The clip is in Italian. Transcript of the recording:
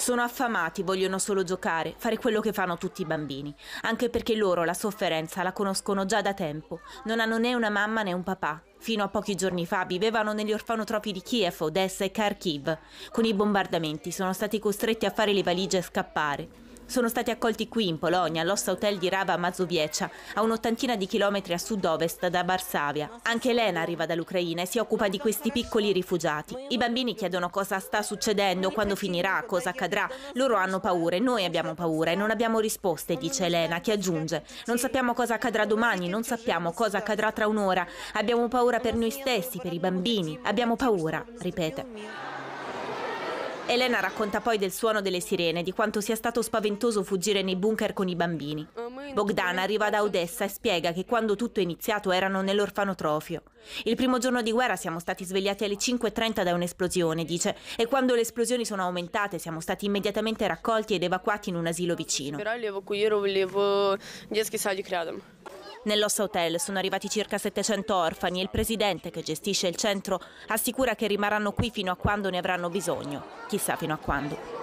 Sono affamati, vogliono solo giocare, fare quello che fanno tutti i bambini, anche perché loro la sofferenza la conoscono già da tempo, non hanno né una mamma né un papà. Fino a pochi giorni fa vivevano negli orfanotrofi di Kiev, Odessa e Kharkiv. Con i bombardamenti sono stati costretti a fare le valigie e scappare sono stati accolti qui in Polonia, all'Ossa Hotel di Rava Mazovieccia, a un'ottantina di chilometri a sud-ovest da Varsavia. Anche Elena arriva dall'Ucraina e si occupa di questi piccoli rifugiati. I bambini chiedono cosa sta succedendo, quando finirà, cosa accadrà. Loro hanno paura e noi abbiamo paura e non abbiamo risposte, dice Elena, che aggiunge. Non sappiamo cosa accadrà domani, non sappiamo cosa accadrà tra un'ora. Abbiamo paura per noi stessi, per i bambini. Abbiamo paura, ripete. Elena racconta poi del suono delle sirene, di quanto sia stato spaventoso fuggire nei bunker con i bambini. Bogdan arriva da Odessa e spiega che quando tutto è iniziato erano nell'orfanotrofio. Il primo giorno di guerra siamo stati svegliati alle 5.30 da un'esplosione, dice, e quando le esplosioni sono aumentate siamo stati immediatamente raccolti ed evacuati in un asilo vicino. Però Nell'Ossa Hotel sono arrivati circa 700 orfani e il presidente che gestisce il centro assicura che rimarranno qui fino a quando ne avranno bisogno. Chissà fino a quando.